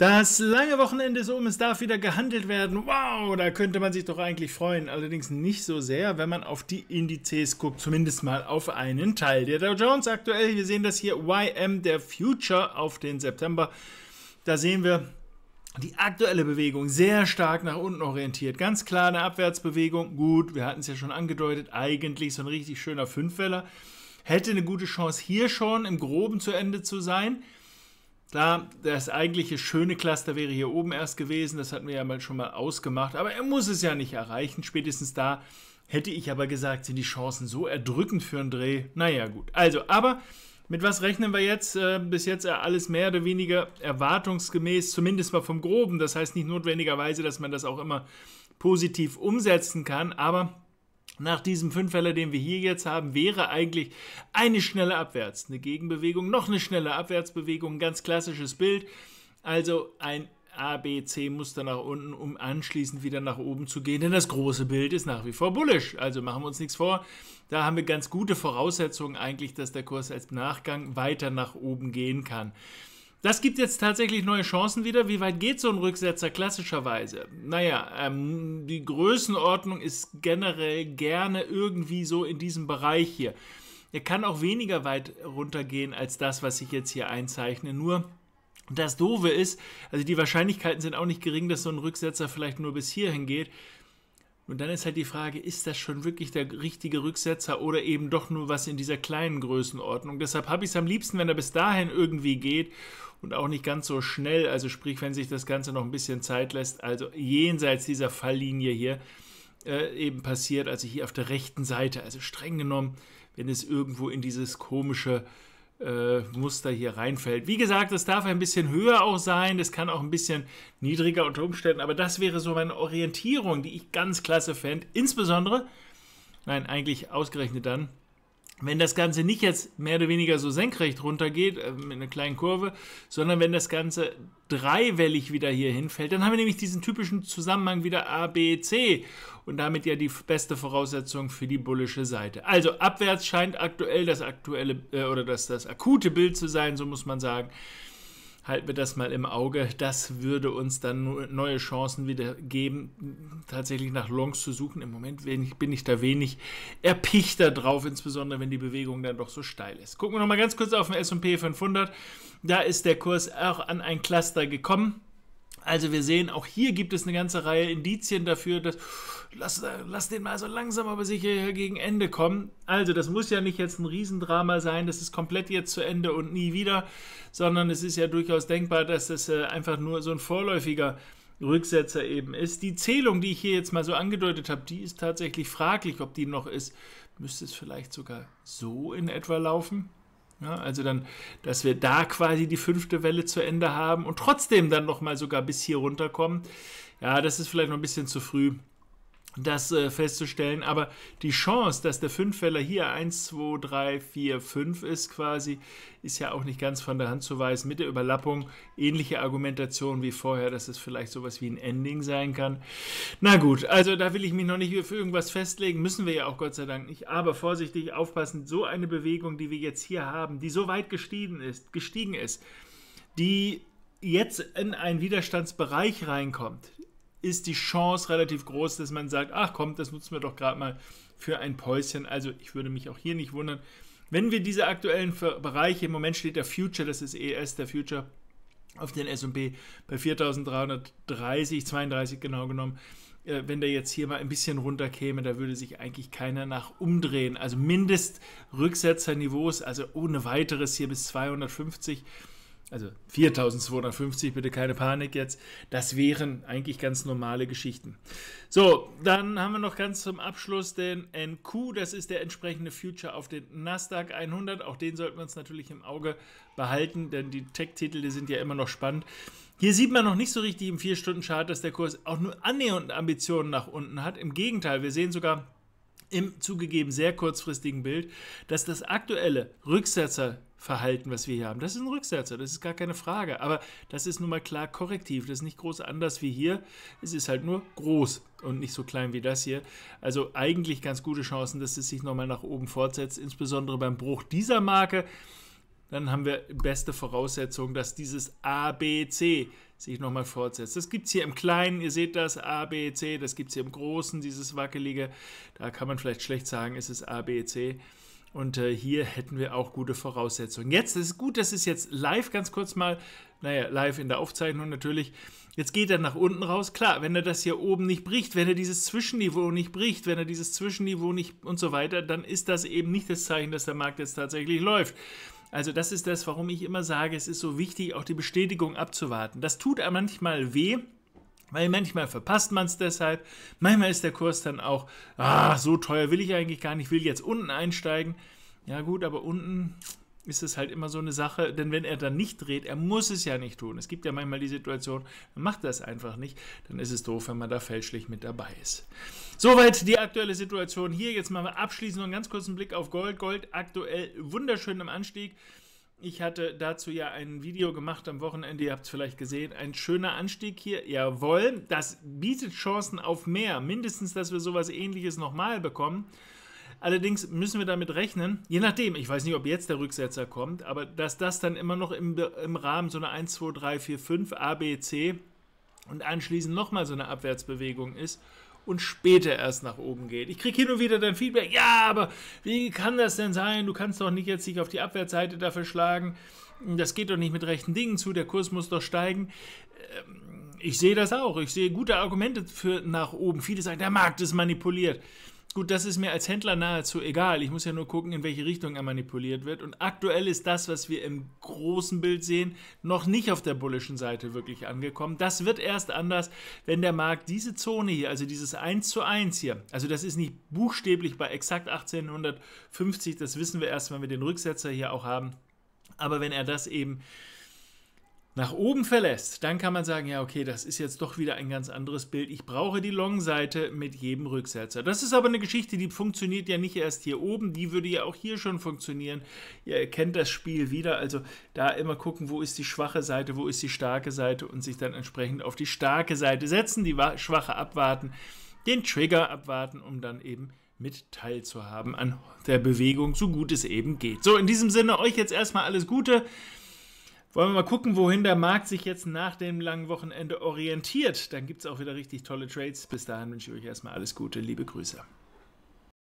Das lange Wochenende ist um, es darf wieder gehandelt werden. Wow, da könnte man sich doch eigentlich freuen. Allerdings nicht so sehr, wenn man auf die Indizes guckt, zumindest mal auf einen Teil. Der Dow Jones aktuell, wir sehen das hier, YM der Future auf den September. Da sehen wir, die aktuelle Bewegung sehr stark nach unten orientiert. Ganz klar eine Abwärtsbewegung. Gut, wir hatten es ja schon angedeutet. Eigentlich so ein richtig schöner Fünfweller. Hätte eine gute Chance, hier schon im Groben zu Ende zu sein. Klar, das eigentliche schöne Cluster wäre hier oben erst gewesen, das hatten wir ja mal schon mal ausgemacht, aber er muss es ja nicht erreichen. Spätestens da hätte ich aber gesagt, sind die Chancen so erdrückend für einen Dreh. Naja, gut. Also, aber mit was rechnen wir jetzt? Äh, bis jetzt alles mehr oder weniger erwartungsgemäß, zumindest mal vom Groben. Das heißt nicht notwendigerweise, dass man das auch immer positiv umsetzen kann, aber nach diesem Fünffeller, den wir hier jetzt haben, wäre eigentlich eine schnelle Abwärts, eine Gegenbewegung, noch eine schnelle Abwärtsbewegung, ganz klassisches Bild. Also ein ABC-Muster nach unten, um anschließend wieder nach oben zu gehen, denn das große Bild ist nach wie vor bullisch. Also machen wir uns nichts vor. Da haben wir ganz gute Voraussetzungen eigentlich, dass der Kurs als Nachgang weiter nach oben gehen kann das gibt jetzt tatsächlich neue Chancen wieder. Wie weit geht so ein Rücksetzer klassischerweise? Naja, ähm, die Größenordnung ist generell gerne irgendwie so in diesem Bereich hier. Er kann auch weniger weit runtergehen als das, was ich jetzt hier einzeichne. Nur das Doofe ist, also die Wahrscheinlichkeiten sind auch nicht gering, dass so ein Rücksetzer vielleicht nur bis hierhin geht, und dann ist halt die Frage, ist das schon wirklich der richtige Rücksetzer oder eben doch nur was in dieser kleinen Größenordnung? Deshalb habe ich es am liebsten, wenn er bis dahin irgendwie geht und auch nicht ganz so schnell, also sprich, wenn sich das Ganze noch ein bisschen Zeit lässt, also jenseits dieser Falllinie hier äh, eben passiert, also hier auf der rechten Seite, also streng genommen, wenn es irgendwo in dieses komische äh, Muster hier reinfällt. Wie gesagt, es darf ein bisschen höher auch sein, das kann auch ein bisschen niedriger unter Umständen, aber das wäre so meine Orientierung, die ich ganz klasse fände. Insbesondere, nein, eigentlich ausgerechnet dann, wenn das Ganze nicht jetzt mehr oder weniger so senkrecht runtergeht, äh, mit einer kleinen Kurve, sondern wenn das Ganze dreiwellig wieder hier hinfällt, dann haben wir nämlich diesen typischen Zusammenhang wieder A, B, C und damit ja die beste Voraussetzung für die bullische Seite. Also abwärts scheint aktuell das aktuelle äh, oder das, das akute Bild zu sein, so muss man sagen halten wir das mal im Auge. Das würde uns dann neue Chancen wieder geben, tatsächlich nach Longs zu suchen. Im Moment bin ich da wenig erpichter drauf, insbesondere wenn die Bewegung dann doch so steil ist. Gucken wir nochmal ganz kurz auf den SP 500. Da ist der Kurs auch an ein Cluster gekommen. Also wir sehen, auch hier gibt es eine ganze Reihe Indizien dafür, dass lass, lass den mal so langsam aber sicher gegen Ende kommen. Also das muss ja nicht jetzt ein Riesendrama sein, das ist komplett jetzt zu Ende und nie wieder, sondern es ist ja durchaus denkbar, dass das äh, einfach nur so ein vorläufiger Rücksetzer eben ist. Die Zählung, die ich hier jetzt mal so angedeutet habe, die ist tatsächlich fraglich, ob die noch ist. Müsste es vielleicht sogar so in etwa laufen? Ja, ne? also dann, dass wir da quasi die fünfte Welle zu Ende haben und trotzdem dann nochmal sogar bis hier runterkommen. Ja, das ist vielleicht noch ein bisschen zu früh das äh, festzustellen. Aber die Chance, dass der Fünffäller hier 1, 2, 3, 4, 5 ist quasi, ist ja auch nicht ganz von der Hand zu weisen. Mit der Überlappung ähnliche Argumentation wie vorher, dass es vielleicht sowas wie ein Ending sein kann. Na gut, also da will ich mich noch nicht für irgendwas festlegen. Müssen wir ja auch Gott sei Dank nicht. Aber vorsichtig aufpassen, so eine Bewegung, die wir jetzt hier haben, die so weit gestiegen ist, gestiegen ist die jetzt in einen Widerstandsbereich reinkommt, ist die Chance relativ groß, dass man sagt, ach komm, das nutzen wir doch gerade mal für ein Päuschen. Also ich würde mich auch hier nicht wundern. Wenn wir diese aktuellen Bereiche, im Moment steht der Future, das ist ES, der Future auf den S&P bei 4.330, 32 genau genommen, äh, wenn der jetzt hier mal ein bisschen runterkäme, da würde sich eigentlich keiner nach umdrehen. Also Mindestrücksetzerniveaus, also ohne weiteres hier bis 250 also 4250, bitte keine Panik jetzt. Das wären eigentlich ganz normale Geschichten. So, dann haben wir noch ganz zum Abschluss den NQ, das ist der entsprechende Future auf den Nasdaq 100. Auch den sollten wir uns natürlich im Auge behalten, denn die Tech-Titel sind ja immer noch spannend. Hier sieht man noch nicht so richtig im 4-Stunden-Chart, dass der Kurs auch nur annähernd Ambitionen nach unten hat. Im Gegenteil, wir sehen sogar im zugegeben sehr kurzfristigen Bild, dass das aktuelle Rücksetzerverhalten, was wir hier haben, das ist ein Rücksetzer, das ist gar keine Frage. Aber das ist nun mal klar korrektiv, das ist nicht groß anders wie hier. Es ist halt nur groß und nicht so klein wie das hier. Also eigentlich ganz gute Chancen, dass es sich nochmal nach oben fortsetzt, insbesondere beim Bruch dieser Marke dann haben wir beste Voraussetzung, dass dieses ABC sich nochmal fortsetzt. Das gibt es hier im Kleinen, ihr seht das, ABC, das gibt es hier im Großen, dieses Wackelige. Da kann man vielleicht schlecht sagen, es ist ABC. Und äh, hier hätten wir auch gute Voraussetzungen. Jetzt das ist gut, das ist jetzt live ganz kurz mal, naja, live in der Aufzeichnung natürlich. Jetzt geht er nach unten raus. Klar, wenn er das hier oben nicht bricht, wenn er dieses Zwischenniveau nicht bricht, wenn er dieses Zwischenniveau nicht und so weiter, dann ist das eben nicht das Zeichen, dass der Markt jetzt tatsächlich läuft. Also das ist das, warum ich immer sage, es ist so wichtig, auch die Bestätigung abzuwarten. Das tut manchmal weh, weil manchmal verpasst man es deshalb. Manchmal ist der Kurs dann auch, ah, so teuer will ich eigentlich gar nicht, ich will jetzt unten einsteigen. Ja gut, aber unten ist es halt immer so eine Sache, denn wenn er dann nicht dreht, er muss es ja nicht tun. Es gibt ja manchmal die Situation, man macht das einfach nicht, dann ist es doof, wenn man da fälschlich mit dabei ist. Soweit die aktuelle Situation hier. Jetzt machen wir abschließend noch einen ganz kurzen Blick auf Gold. Gold aktuell wunderschön im Anstieg. Ich hatte dazu ja ein Video gemacht am Wochenende, ihr habt es vielleicht gesehen. Ein schöner Anstieg hier, jawohl. Das bietet Chancen auf mehr. Mindestens, dass wir sowas ähnliches nochmal bekommen. Allerdings müssen wir damit rechnen, je nachdem, ich weiß nicht, ob jetzt der Rücksetzer kommt, aber dass das dann immer noch im, im Rahmen so einer 1, 2, 3, 4, 5 A, B, C und anschließend nochmal so eine Abwärtsbewegung ist und später erst nach oben geht. Ich kriege hin und wieder dein Feedback, ja, aber wie kann das denn sein? Du kannst doch nicht jetzt dich auf die Abwärtsseite dafür schlagen. Das geht doch nicht mit rechten Dingen zu, der Kurs muss doch steigen. Ähm, ich sehe das auch. Ich sehe gute Argumente für nach oben. Viele sagen, der Markt ist manipuliert. Gut, das ist mir als Händler nahezu egal. Ich muss ja nur gucken, in welche Richtung er manipuliert wird. Und aktuell ist das, was wir im großen Bild sehen, noch nicht auf der bullischen Seite wirklich angekommen. Das wird erst anders, wenn der Markt diese Zone hier, also dieses 1 zu 1 hier, also das ist nicht buchstäblich bei exakt 1850, das wissen wir erst, wenn wir den Rücksetzer hier auch haben. Aber wenn er das eben nach oben verlässt, dann kann man sagen, ja, okay, das ist jetzt doch wieder ein ganz anderes Bild. Ich brauche die Long-Seite mit jedem Rücksetzer. Das ist aber eine Geschichte, die funktioniert ja nicht erst hier oben, die würde ja auch hier schon funktionieren. Ihr kennt das Spiel wieder, also da immer gucken, wo ist die schwache Seite, wo ist die starke Seite und sich dann entsprechend auf die starke Seite setzen, die schwache abwarten, den Trigger abwarten, um dann eben mit teilzuhaben an der Bewegung, so gut es eben geht. So, in diesem Sinne euch jetzt erstmal alles Gute. Wollen wir mal gucken, wohin der Markt sich jetzt nach dem langen Wochenende orientiert. Dann gibt es auch wieder richtig tolle Trades. Bis dahin wünsche ich euch erstmal alles Gute. Liebe Grüße.